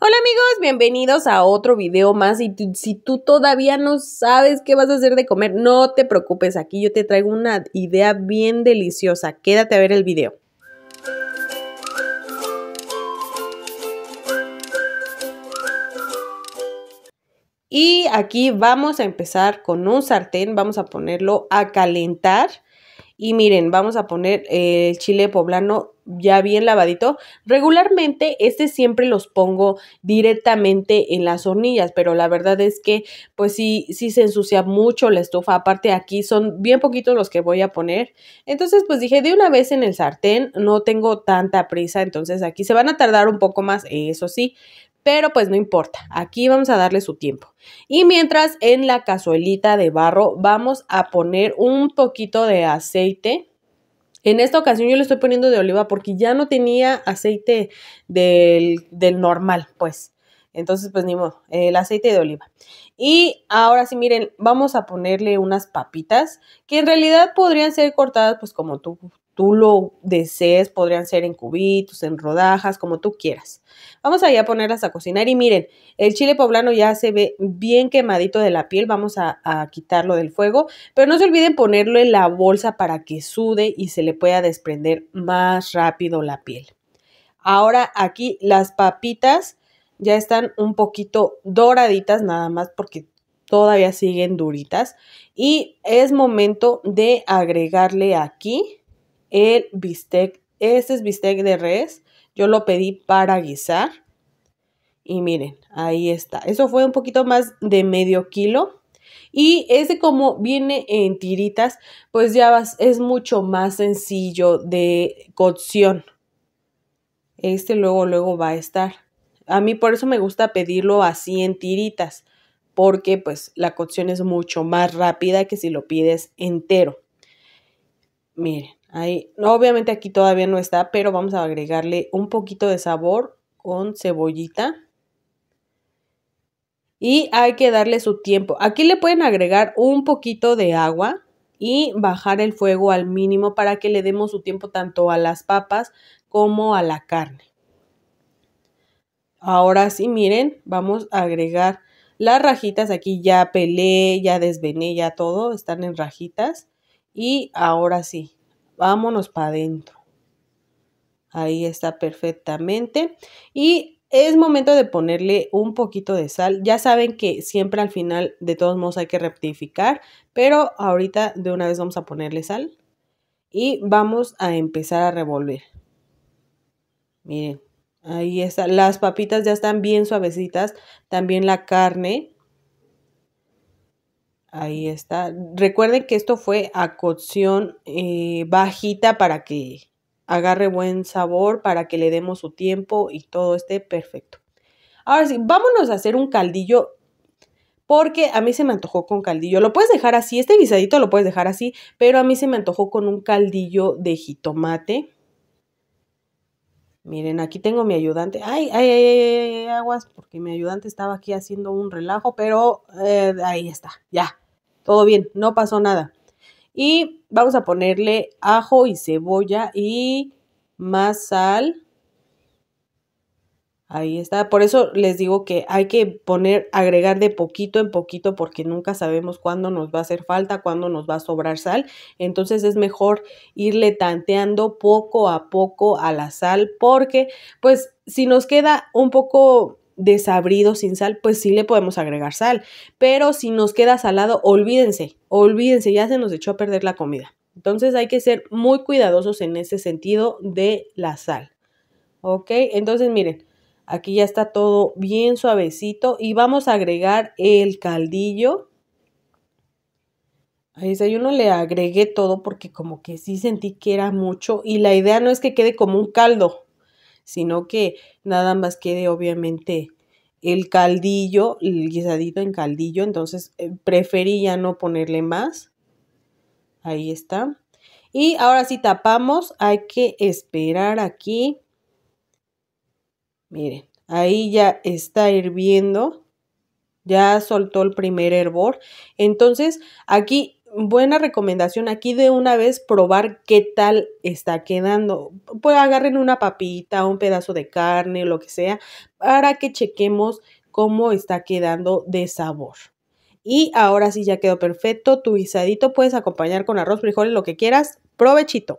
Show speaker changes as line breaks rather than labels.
Hola amigos, bienvenidos a otro video más y si tú todavía no sabes qué vas a hacer de comer, no te preocupes, aquí yo te traigo una idea bien deliciosa, quédate a ver el video. Y aquí vamos a empezar con un sartén, vamos a ponerlo a calentar y miren, vamos a poner eh, el chile poblano ya bien lavadito. Regularmente este siempre los pongo directamente en las hornillas, pero la verdad es que pues sí, sí se ensucia mucho la estufa. Aparte aquí son bien poquitos los que voy a poner. Entonces pues dije de una vez en el sartén, no tengo tanta prisa, entonces aquí se van a tardar un poco más, eso sí, pero pues no importa, aquí vamos a darle su tiempo. Y mientras en la cazuelita de barro vamos a poner un poquito de aceite. En esta ocasión yo le estoy poniendo de oliva porque ya no tenía aceite del, normal, pues. Entonces, pues ni modo, el aceite de oliva. Y ahora sí, miren, vamos a ponerle unas papitas que en realidad podrían ser cortadas pues como tú, tú lo desees, podrían ser en cubitos, en rodajas, como tú quieras. Vamos allá a ponerlas a cocinar y miren, el chile poblano ya se ve bien quemadito de la piel, vamos a, a, quitarlo del fuego, pero no se olviden ponerlo en la bolsa para que sude y se le pueda desprender más rápido la piel. Ahora aquí las papitas ya están un poquito doraditas nada más porque todavía siguen duritas y es momento de agregarle aquí el bistec. Este es bistec de res. Yo lo pedí para guisar. Y miren, ahí está. Eso fue un poquito más de medio kilo. Y este como viene en tiritas, pues ya vas, es mucho más sencillo de cocción. Este luego, luego va a estar. A mí por eso me gusta pedirlo así en tiritas, porque pues la cocción es mucho más rápida que si lo pides entero. Miren, Ahí, obviamente aquí todavía no está, pero vamos a agregarle un poquito de sabor con cebollita. Y hay que darle su tiempo. Aquí le pueden agregar un poquito de agua y bajar el fuego al mínimo para que le demos su tiempo tanto a las papas como a la carne. Ahora sí, miren, vamos a agregar las rajitas. Aquí ya pelé, ya desvené, ya todo, están en rajitas. Y ahora sí, vámonos para adentro. Ahí está perfectamente. Y es momento de ponerle un poquito de sal. Ya saben que siempre al final de todos modos hay que rectificar, pero ahorita de una vez vamos a ponerle sal y vamos a empezar a revolver. Miren, ahí está. Las papitas ya están bien suavecitas, también la carne. Ahí está. Recuerden que esto fue a cocción eh, bajita para que agarre buen sabor, para que le demos su tiempo y todo esté perfecto. Ahora sí, vámonos a hacer un caldillo porque a mí se me antojó con caldillo. Lo puedes dejar así, este guisadito lo puedes dejar así, pero a mí se me antojó con un caldillo de jitomate. Miren, aquí tengo mi ayudante. Ay, ay, ay, ay, aguas, porque mi ayudante estaba aquí haciendo un relajo, pero eh, ahí está, ya todo bien, no pasó nada. Y vamos a ponerle ajo y cebolla y más sal. Ahí está. Por eso les digo que hay que poner, agregar de poquito en poquito porque nunca sabemos cuándo nos va a hacer falta, cuándo nos va a sobrar sal. Entonces es mejor irle tanteando poco a poco a la sal porque pues si nos queda un poco desabrido sin sal, pues sí le podemos agregar sal. Pero si nos queda salado, olvídense, olvídense, ya se nos echó a perder la comida. Entonces hay que ser muy cuidadosos en ese sentido de la sal. ¿Ok? Entonces miren, aquí ya está todo bien suavecito y vamos a agregar el caldillo. A no le agregué todo porque como que sí sentí que era mucho y la idea no es que quede como un caldo, sino que nada más quede obviamente el caldillo, el guisadito en caldillo, entonces eh, preferí ya no ponerle más. Ahí está. Y ahora si tapamos, hay que esperar aquí. Miren, ahí ya está hirviendo. Ya soltó el primer hervor. Entonces, aquí buena recomendación aquí de una vez probar qué tal está quedando. Pues agarren una papita, un pedazo de carne, lo que sea, para que chequemos cómo está quedando de sabor. Y ahora sí ya quedó perfecto. Tu guisadito puedes acompañar con arroz, frijoles, lo que quieras. Provechito.